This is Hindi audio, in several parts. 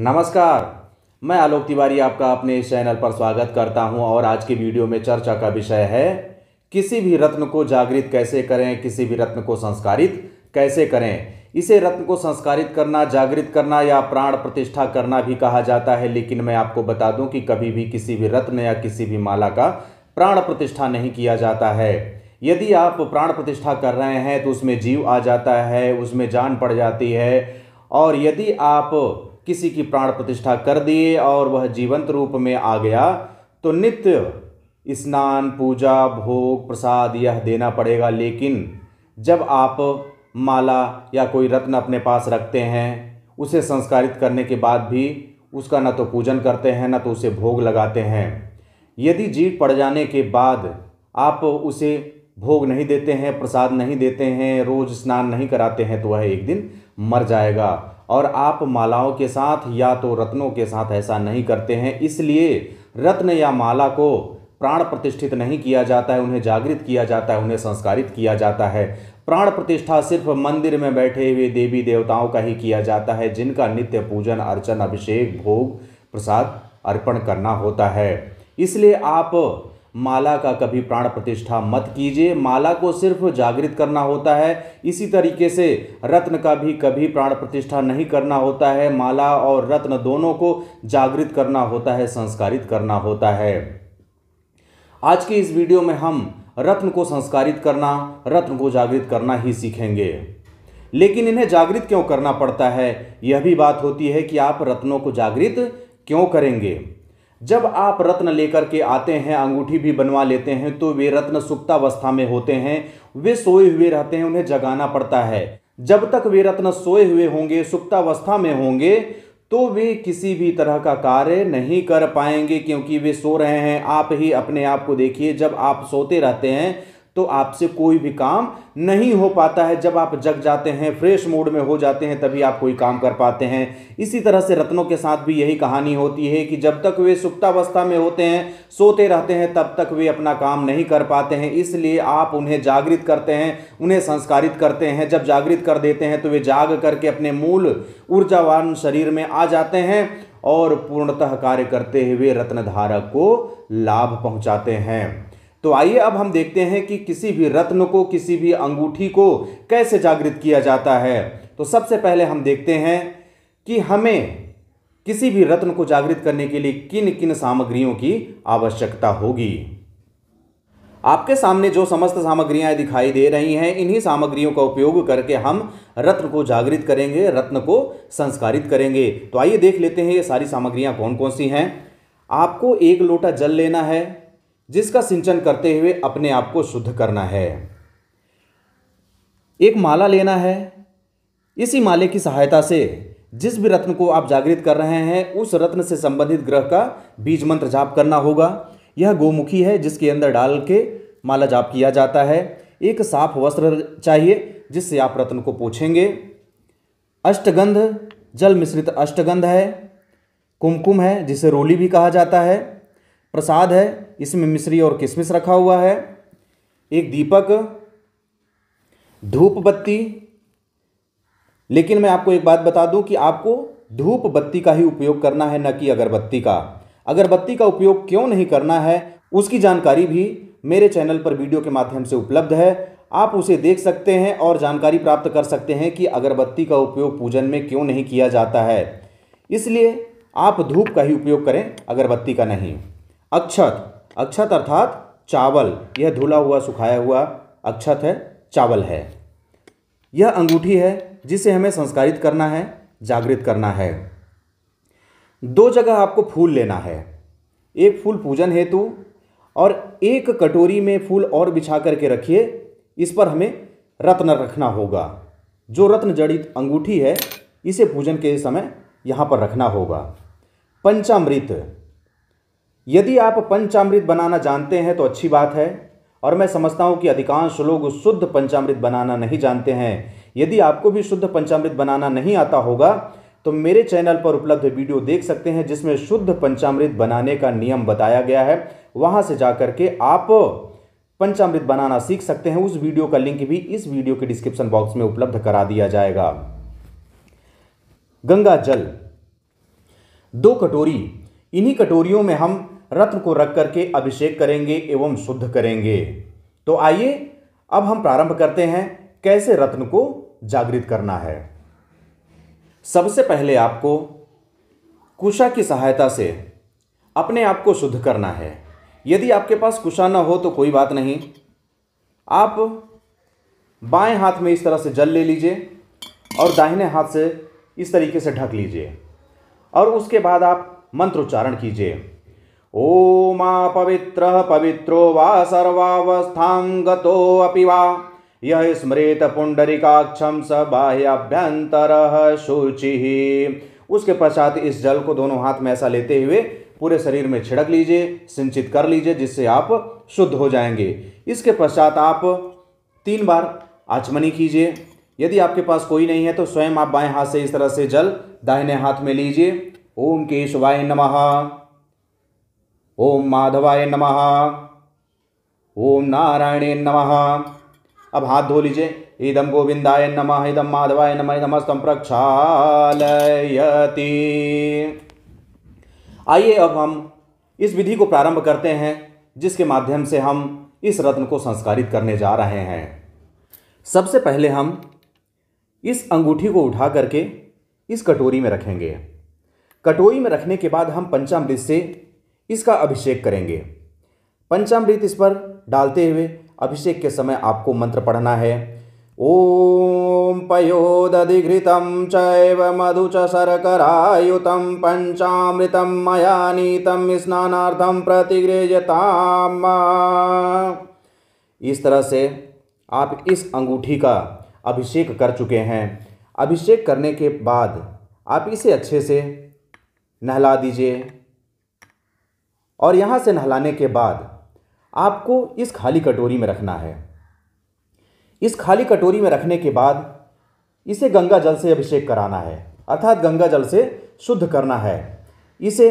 नमस्कार मैं आलोक तिवारी आपका अपने इस चैनल पर स्वागत करता हूं और आज की वीडियो में चर्चा का विषय है किसी भी रत्न को जागृत कैसे करें किसी भी रत्न को संस्कारित कैसे करें इसे रत्न को संस्कारित करना जागृत करना या प्राण प्रतिष्ठा करना भी कहा जाता है लेकिन मैं आपको बता दूं कि कभी भी किसी भी रत्न या किसी भी माला का प्राण प्रतिष्ठा नहीं किया जाता है यदि आप प्राण प्रतिष्ठा कर रहे हैं तो उसमें जीव आ जाता है उसमें जान पड़ जाती है और यदि आप किसी की प्राण प्रतिष्ठा कर दिए और वह जीवंत रूप में आ गया तो नित्य स्नान पूजा भोग प्रसाद यह देना पड़ेगा लेकिन जब आप माला या कोई रत्न अपने पास रखते हैं उसे संस्कारित करने के बाद भी उसका न तो पूजन करते हैं न तो उसे भोग लगाते हैं यदि जीव पड़ जाने के बाद आप उसे भोग नहीं देते हैं प्रसाद नहीं देते हैं रोज़ स्नान नहीं कराते हैं तो वह एक दिन मर जाएगा और आप मालाओं के साथ या तो रत्नों के साथ ऐसा नहीं करते हैं इसलिए रत्न या माला को प्राण प्रतिष्ठित नहीं किया जाता है उन्हें जागृत किया जाता है उन्हें संस्कारित किया जाता है प्राण प्रतिष्ठा सिर्फ मंदिर में बैठे हुए देवी देवताओं का ही किया जाता है जिनका नित्य पूजन अर्चन अभिषेक भोग प्रसाद अर्पण करना होता है इसलिए आप माला का कभी प्राण प्रतिष्ठा मत कीजिए माला को सिर्फ जागृत करना होता है इसी तरीके से रत्न का भी कभी प्राण प्रतिष्ठा नहीं करना होता है माला और रत्न दोनों को जागृत करना होता है संस्कारित करना होता है आज के इस वीडियो में हम रत्न को संस्कारित करना रत्न को जागृत करना ही सीखेंगे लेकिन इन्हें जागृत क्यों करना पड़ता है यह भी बात होती है कि आप रत्नों को जागृत क्यों करेंगे जब आप रत्न लेकर के आते हैं अंगूठी भी बनवा लेते हैं तो वे रत्न सुप्तावस्था में होते हैं वे सोए हुए रहते हैं उन्हें जगाना पड़ता है जब तक वे रत्न सोए हुए होंगे सुप्तावस्था में होंगे तो वे किसी भी तरह का कार्य नहीं कर पाएंगे क्योंकि वे सो रहे हैं आप ही अपने आप को देखिए जब आप सोते रहते हैं तो आपसे कोई भी काम नहीं हो पाता है जब आप जग जाते हैं फ्रेश मूड में हो जाते हैं तभी आप कोई काम कर पाते हैं इसी तरह से रत्नों के साथ भी यही कहानी होती है कि जब तक वे सुप्तावस्था में होते हैं सोते रहते हैं तब तक वे अपना काम नहीं कर पाते हैं इसलिए आप उन्हें जागृत करते हैं उन्हें संस्कारित करते हैं जब जागृत कर देते हैं तो वे जाग करके अपने मूल ऊर्जावान शरीर में आ जाते हैं और पूर्णतः कार्य करते हुए रत्नधारक को लाभ पहुंचाते हैं तो आइए अब हम देखते हैं कि किसी भी रत्न को किसी भी अंगूठी को कैसे जागृत किया जाता है तो सबसे पहले हम देखते हैं कि हमें किसी भी रत्न को जागृत करने के लिए किन किन सामग्रियों की आवश्यकता होगी आपके सामने जो समस्त सामग्रियां दिखाई दे रही हैं इन्हीं सामग्रियों का उपयोग करके हम रत्न को जागृत करेंगे रत्न को संस्कारित करेंगे तो आइए देख लेते हैं ये सारी सामग्रियां कौन कौन सी हैं आपको एक लोटा जल लेना है जिसका सिंचन करते हुए अपने आप को शुद्ध करना है एक माला लेना है इसी माले की सहायता से जिस भी रत्न को आप जागृत कर रहे हैं उस रत्न से संबंधित ग्रह का बीज मंत्र जाप करना होगा यह गोमुखी है जिसके अंदर डाल के माला जाप किया जाता है एक साफ वस्त्र चाहिए जिससे आप रत्न को पोछेंगे अष्टगंध जल मिश्रित अष्टगंध है कुमकुम है जिसे रोली भी कहा जाता है प्रसाद है इसमें मिश्री और किशमिश रखा हुआ है एक दीपक धूप बत्ती लेकिन मैं आपको एक बात बता दूं कि आपको धूप बत्ती का ही उपयोग करना है न कि अगरबत्ती का अगरबत्ती का उपयोग क्यों नहीं करना है उसकी जानकारी भी मेरे चैनल पर वीडियो के माध्यम से उपलब्ध है आप उसे देख सकते हैं और जानकारी प्राप्त कर सकते हैं कि अगरबत्ती का उपयोग पूजन में क्यों नहीं किया जाता है इसलिए आप धूप का ही उपयोग करें अगरबत्ती का नहीं अक्षत अक्षत अर्थात चावल यह धुला हुआ सुखाया हुआ अक्षत है चावल है यह अंगूठी है जिसे हमें संस्कारित करना है जागृत करना है दो जगह आपको फूल लेना है एक फूल पूजन हेतु और एक कटोरी में फूल और बिछा करके रखिए इस पर हमें रत्न रखना होगा जो रत्न जड़ित अंगूठी है इसे पूजन के समय यहाँ पर रखना होगा पंचामृत यदि आप पंचामृत बनाना जानते हैं तो अच्छी बात है और मैं समझता हूं कि अधिकांश लोग शुद्ध पंचामृत बनाना नहीं जानते हैं यदि आपको भी शुद्ध पंचामृत बनाना नहीं आता होगा तो मेरे चैनल पर उपलब्ध वीडियो देख सकते हैं जिसमें शुद्ध पंचामृत बनाने का नियम बताया गया है वहां से जा के आप पंचामृत बनाना सीख सकते हैं उस वीडियो का लिंक भी इस वीडियो के डिस्क्रिप्शन बॉक्स में उपलब्ध करा दिया जाएगा गंगा जल दो कटोरी इन्हीं कटोरियों में हम रत्न को रख करके अभिषेक करेंगे एवं शुद्ध करेंगे तो आइए अब हम प्रारंभ करते हैं कैसे रत्न को जागृत करना है सबसे पहले आपको कुशा की सहायता से अपने आप को शुद्ध करना है यदि आपके पास कुशा ना हो तो कोई बात नहीं आप बाएं हाथ में इस तरह से जल ले लीजिए और दाहिने हाथ से इस तरीके से ढक लीजिए और उसके बाद आप मंत्रोच्चारण कीजिए ओमा पवित्र पवित्रो वा सर्वावस्थां यह वा स्मृत पुंडरिकाक्षम स बाह्याभ्यंतर शुचि उसके पश्चात इस जल को दोनों हाथ में ऐसा लेते हुए पूरे शरीर में छिड़क लीजिए सिंचित कर लीजिए जिससे आप शुद्ध हो जाएंगे इसके पश्चात आप तीन बार आचमनी कीजिए यदि आपके पास कोई नहीं है तो स्वयं आप बाएं हाथ से इस तरह से जल दाहिने हाथ में लीजिए ओम केशवाय नमः ओम माधवाय नमः ओम नारायणे नमः अब हाथ धो लीजिए इदम गोविंदाय नमः इदम माधवाय नमः इदमस्तम प्रक्षालयति आइए अब हम इस विधि को प्रारंभ करते हैं जिसके माध्यम से हम इस रत्न को संस्कारित करने जा रहे हैं सबसे पहले हम इस अंगूठी को उठा करके इस कटोरी में रखेंगे कटोरी में रखने के बाद हम पंचामृत से इसका अभिषेक करेंगे पंचामृत इस पर डालते हुए अभिषेक के समय आपको मंत्र पढ़ना है ओम पयोदधिघृतं चैव मधु च शर्करायुतं पंचामृतम मया स्नानार्थम स्नानार्थं प्रतिगृह्यताम् इस तरह से आप इस अंगूठी का अभिषेक कर चुके हैं अभिषेक करने के बाद आप इसे अच्छे से नहला दीजिए और यहाँ से नहलाने के बाद आपको इस खाली कटोरी में रखना है इस खाली कटोरी में रखने के बाद इसे गंगा जल से अभिषेक कराना है अर्थात गंगा जल से शुद्ध करना है इसे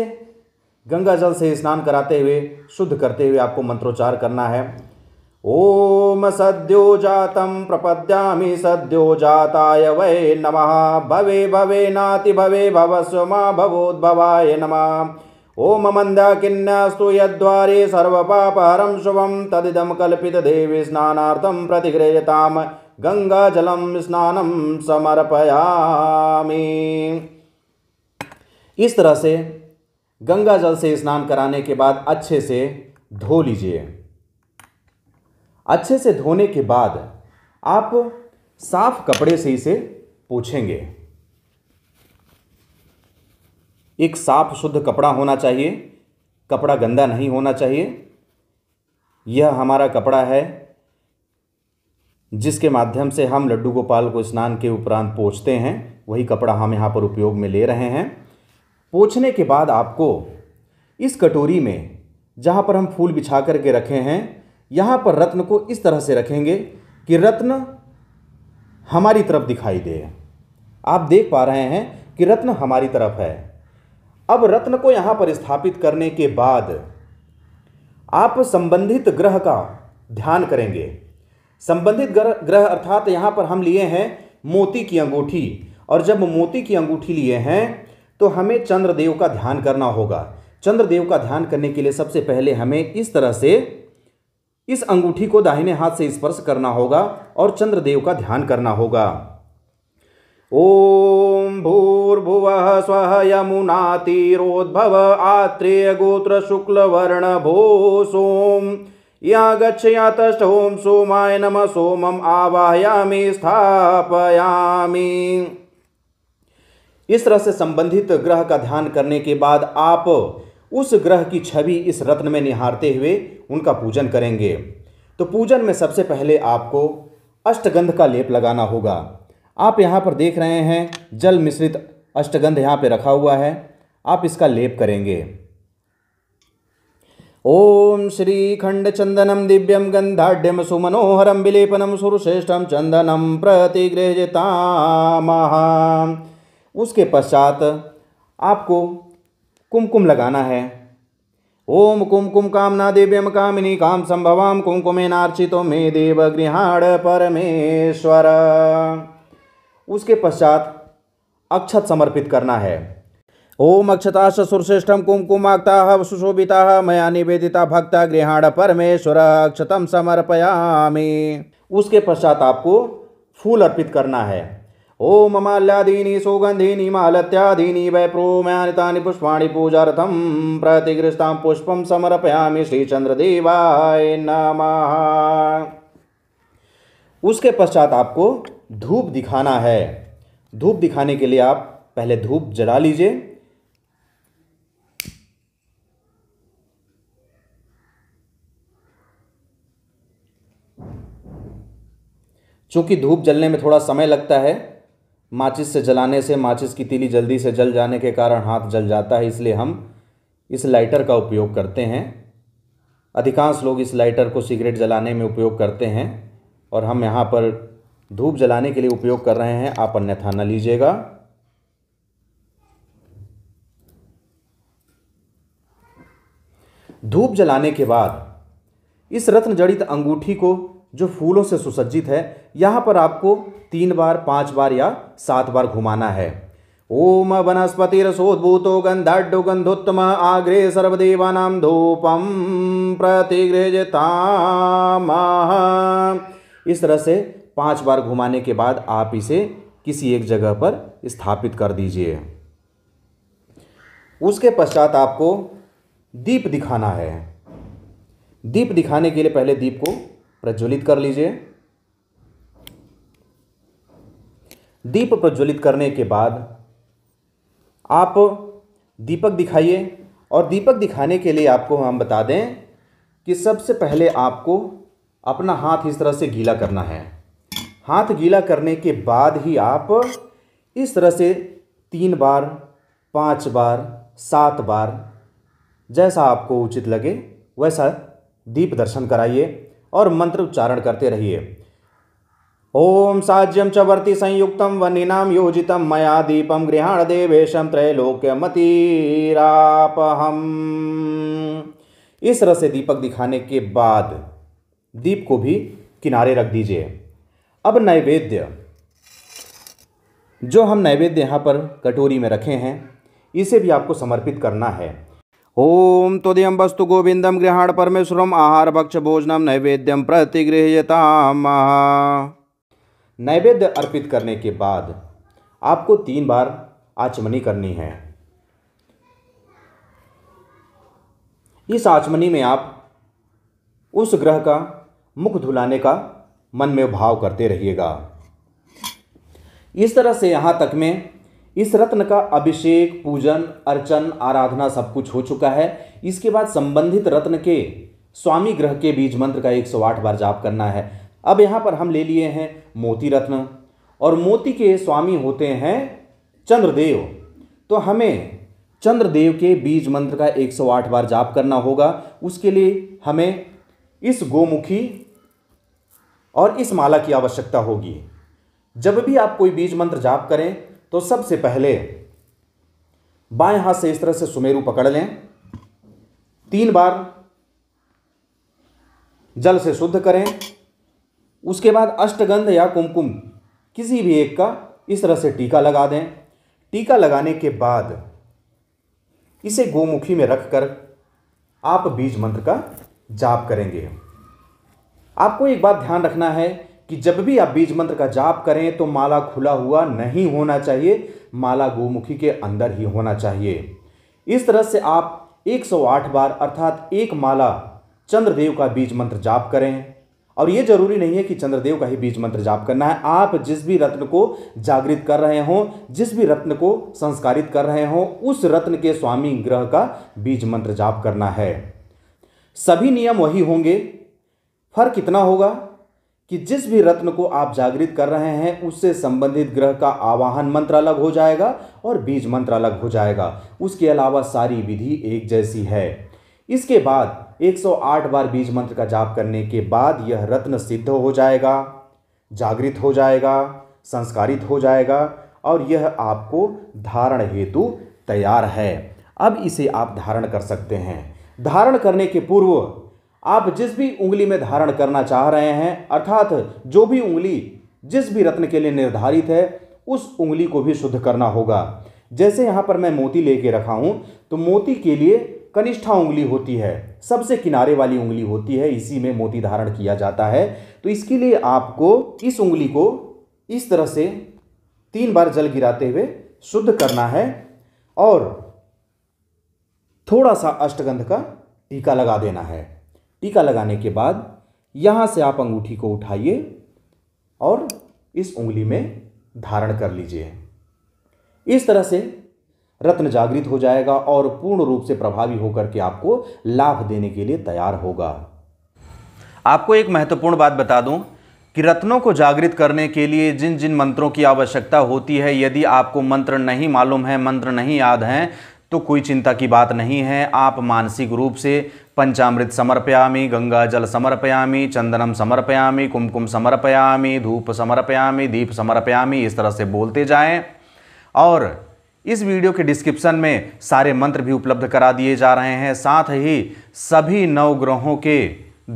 गंगा जल से स्नान कराते हुए शुद्ध करते हुए आपको मंत्रोच्चार करना है ओम सद्यो जातम प्रपद्यामि सद्यो जाताय वै नमः भवे भवे नाति भवे भवस्व मा भवोद्भवाय नमः ओम मंदा किन्नास्तु यद्वारे सर्वपापहरं शुभं तदिदं देवी स्नानार्थं गंगा जलम स्नानं समर्पयामि इस तरह से गंगा जल से स्नान कराने के बाद अच्छे से धो लीजिए अच्छे से धोने के बाद आप साफ कपड़े से इसे पूछेंगे एक साफ शुद्ध कपड़ा होना चाहिए कपड़ा गंदा नहीं होना चाहिए यह हमारा कपड़ा है जिसके माध्यम से हम लड्डू गोपाल को स्नान के उपरांत पोछते हैं वही कपड़ा हम यहाँ पर उपयोग में ले रहे हैं पोछने के बाद आपको इस कटोरी में जहाँ पर हम फूल बिछा कर के रखे हैं यहाँ पर रत्न को इस तरह से रखेंगे कि रत्न हमारी तरफ दिखाई दे आप देख पा रहे हैं कि रत्न हमारी तरफ है अब रत्न को यहाँ पर स्थापित करने के बाद आप संबंधित ग्रह का ध्यान करेंगे संबंधित ग्रह ग्रह अर्थात यहाँ पर हम लिए हैं मोती की अंगूठी और जब मोती की अंगूठी लिए हैं तो हमें चंद्रदेव का ध्यान करना होगा चंद्रदेव का ध्यान करने के लिए सबसे पहले हमें इस तरह से इस अंगूठी को दाहिने हाथ से स्पर्श करना होगा और चंद्रदेव का ध्यान करना होगा ॐ भूर्भुवः स्वः यमुनातीरोद्भव आत्रेयगोत्रशुक्लवर्णभो या यागच्छयातश्च ॐ सोमाय नम सोमम् आवाहयामि स्थापयामि इस तरह से संबंधित ग्रह का ध्यान करने के बाद आप उस ग्रह की छवि इस रत्न में निहारते हुए उनका पूजन करेंगे तो पूजन में सबसे पहले आपको अष्टगंध का लेप लगाना होगा आप यहाँ पर देख रहे हैं जल मिश्रित अष्टगंध यहाँ पे रखा हुआ है आप इसका लेप करेंगे ओम श्री खंड चंदनम दिव्यम गंधाढ़ सुमनोहरम विलेपनम सुरश्रेष्ठम चंदनम महा उसके पश्चात आपको कुमकुम लगाना है ओम कुमकुम कामना दिव्यम कामिनी काम संभवाम कुमकुमे नार्चितो मे देव गृहाण परमेश्वर उसके पश्चात अक्षत समर्पित करना है ओम अक्षता सुरश्रेष्ठम कुमकुमाक्ता सुशोभिता मया निवेदिता भक्त गृहाण परमेश्वर अक्षतम समर्पयामी उसके पश्चात आपको फूल अर्पित करना है ओम माल्यादीनी सुगंधिनी मालत्यादीनी वैप्रोमयानितानि पुष्पाणि पुष्प समर्पयामी श्री चंद्र देवाय नमः उसके पश्चात आपको धूप दिखाना है धूप दिखाने के लिए आप पहले धूप जला लीजिए चूंकि धूप जलने में थोड़ा समय लगता है माचिस से जलाने से माचिस की तीली जल्दी से जल जाने के कारण हाथ जल जाता है इसलिए हम इस लाइटर का उपयोग करते हैं अधिकांश लोग इस लाइटर को सिगरेट जलाने में उपयोग करते हैं और हम यहाँ पर धूप जलाने के लिए उपयोग कर रहे हैं आप अन्यथा न लीजिएगा धूप जलाने के बाद इस रत्न जड़ित अंगूठी को जो फूलों से सुसज्जित है यहां पर आपको तीन बार पांच बार या सात बार घुमाना है ओम वनस्पतिरसोद्भूतो गंधाढ्यो गंधोत्तम आग्रे सर्वदेवा धूपम प्रतिगृहतामः इस तरह से पांच बार घुमाने के बाद आप इसे किसी एक जगह पर स्थापित कर दीजिए उसके पश्चात आपको दीप दिखाना है दीप दिखाने के लिए पहले दीप को प्रज्वलित कर लीजिए दीप प्रज्वलित करने के बाद आप दीपक दिखाइए और दीपक दिखाने के लिए आपको हम बता दें कि सबसे पहले आपको अपना हाथ इस तरह से गीला करना है हाथ गीला करने के बाद ही आप इस तरह से तीन बार पाँच बार सात बार जैसा आपको उचित लगे वैसा दीप दर्शन कराइए और मंत्र उच्चारण करते रहिए ओम साज्यम चवर्ती संयुक्त वनिनाम योजित मया दीपम गृहाण देवेशम त्रैलोक्यमतीरापहम इस तरह से दीपक दिखाने के बाद दीप को भी किनारे रख दीजिए अब नैवेद्य जो हम नैवेद्य यहाँ पर कटोरी में रखे हैं इसे भी आपको समर्पित करना है ओम तोदयम वस्तु गोविंदम गृहाण परमेश्वरम आहार भक्ष भोजनम नैवेद्यम प्रतिगृहता नैवेद्य अर्पित करने के बाद आपको तीन बार आचमनी करनी है इस आचमनी में आप उस ग्रह का मुख धुलाने का मन में भाव करते रहिएगा इस तरह से यहाँ तक में इस रत्न का अभिषेक पूजन अर्चन आराधना सब कुछ हो चुका है इसके बाद संबंधित रत्न के स्वामी ग्रह के बीज मंत्र का 108 बार जाप करना है अब यहाँ पर हम ले लिए हैं मोती रत्न और मोती के स्वामी होते हैं चंद्रदेव तो हमें चंद्रदेव के बीज मंत्र का 108 बार जाप करना होगा उसके लिए हमें इस गोमुखी और इस माला की आवश्यकता होगी जब भी आप कोई बीज मंत्र जाप करें तो सबसे पहले बाएं हाथ से इस तरह से सुमेरु पकड़ लें तीन बार जल से शुद्ध करें उसके बाद अष्टगंध या कुमकुम किसी भी एक का इस तरह से टीका लगा दें टीका लगाने के बाद इसे गोमुखी में रखकर आप बीज मंत्र का जाप करेंगे आपको एक बात ध्यान रखना है कि जब भी आप बीज मंत्र का जाप करें तो माला खुला हुआ नहीं होना चाहिए माला गोमुखी के अंदर ही होना चाहिए इस तरह से आप 108 बार अर्थात एक माला चंद्रदेव का बीज मंत्र जाप करें और ये जरूरी नहीं है कि चंद्रदेव का ही बीज मंत्र जाप करना है आप जिस भी रत्न को जागृत कर रहे हों जिस भी रत्न को संस्कारित कर रहे हों उस रत्न के स्वामी ग्रह का बीज मंत्र जाप करना है सभी नियम वही होंगे फर्क कितना होगा कि जिस भी रत्न को आप जागृत कर रहे हैं उससे संबंधित ग्रह का आवाहन मंत्र अलग हो जाएगा और बीज मंत्र अलग हो जाएगा उसके अलावा सारी विधि एक जैसी है इसके बाद 108 बार बीज मंत्र का जाप करने के बाद यह रत्न सिद्ध हो जाएगा जागृत हो जाएगा संस्कारित हो जाएगा और यह आपको धारण हेतु तैयार है अब इसे आप धारण कर सकते हैं धारण करने के पूर्व आप जिस भी उंगली में धारण करना चाह रहे हैं अर्थात जो भी उंगली जिस भी रत्न के लिए निर्धारित है उस उंगली को भी शुद्ध करना होगा जैसे यहाँ पर मैं मोती लेके रखा हूँ तो मोती के लिए कनिष्ठा उंगली होती है सबसे किनारे वाली उंगली होती है इसी में मोती धारण किया जाता है तो इसके लिए आपको इस उंगली को इस तरह से तीन बार जल गिराते हुए शुद्ध करना है और थोड़ा सा अष्टगंध का टीका लगा देना है टीका लगाने के बाद यहाँ से आप अंगूठी को उठाइए और इस उंगली में धारण कर लीजिए इस तरह से रत्न जागृत हो जाएगा और पूर्ण रूप से प्रभावी होकर के आपको लाभ देने के लिए तैयार होगा आपको एक महत्वपूर्ण बात बता दूं कि रत्नों को जागृत करने के लिए जिन जिन मंत्रों की आवश्यकता होती है यदि आपको मंत्र नहीं मालूम है मंत्र नहीं याद हैं तो कोई चिंता की बात नहीं है आप मानसिक रूप से पंचामृत समर्पयामी गंगा जल समर्पयामी चंदनम समर्पयामी कुमकुम समर्पयामी धूप समर्पयामी दीप समर्पयामी इस तरह से बोलते जाएं और इस वीडियो के डिस्क्रिप्शन में सारे मंत्र भी उपलब्ध करा दिए जा रहे हैं साथ ही सभी नौ ग्रहों के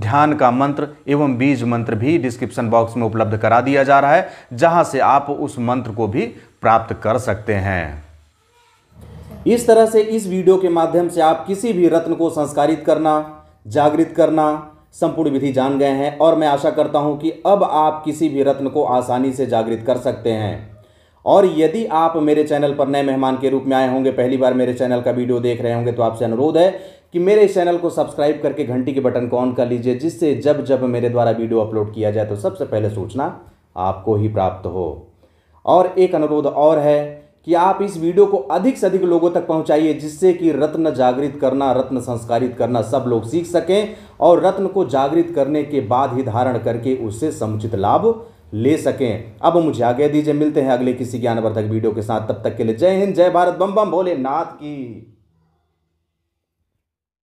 ध्यान का मंत्र एवं बीज मंत्र भी डिस्क्रिप्शन बॉक्स में उपलब्ध करा दिया जा रहा है जहाँ से आप उस मंत्र को भी प्राप्त कर सकते हैं इस तरह से इस वीडियो के माध्यम से आप किसी भी रत्न को संस्कारित करना जागृत करना संपूर्ण विधि जान गए हैं और मैं आशा करता हूं कि अब आप किसी भी रत्न को आसानी से जागृत कर सकते हैं और यदि आप मेरे चैनल पर नए मेहमान के रूप में आए होंगे पहली बार मेरे चैनल का वीडियो देख रहे होंगे तो आपसे अनुरोध है कि मेरे इस चैनल को सब्सक्राइब करके घंटी के बटन को ऑन कर लीजिए जिससे जब जब मेरे द्वारा वीडियो अपलोड किया जाए तो सबसे पहले सूचना आपको ही प्राप्त हो और एक अनुरोध और है कि आप इस वीडियो को अधिक से अधिक लोगों तक पहुंचाइए जिससे कि रत्न जागृत करना रत्न संस्कारित करना सब लोग सीख सकें और रत्न को जागृत करने के बाद ही धारण करके उससे समुचित लाभ ले सकें अब मुझे आगे दीजिए मिलते हैं अगले किसी ज्ञानवर्धक वीडियो के साथ तब तक के लिए जय हिंद जय भारत बम बम भोलेनाथ की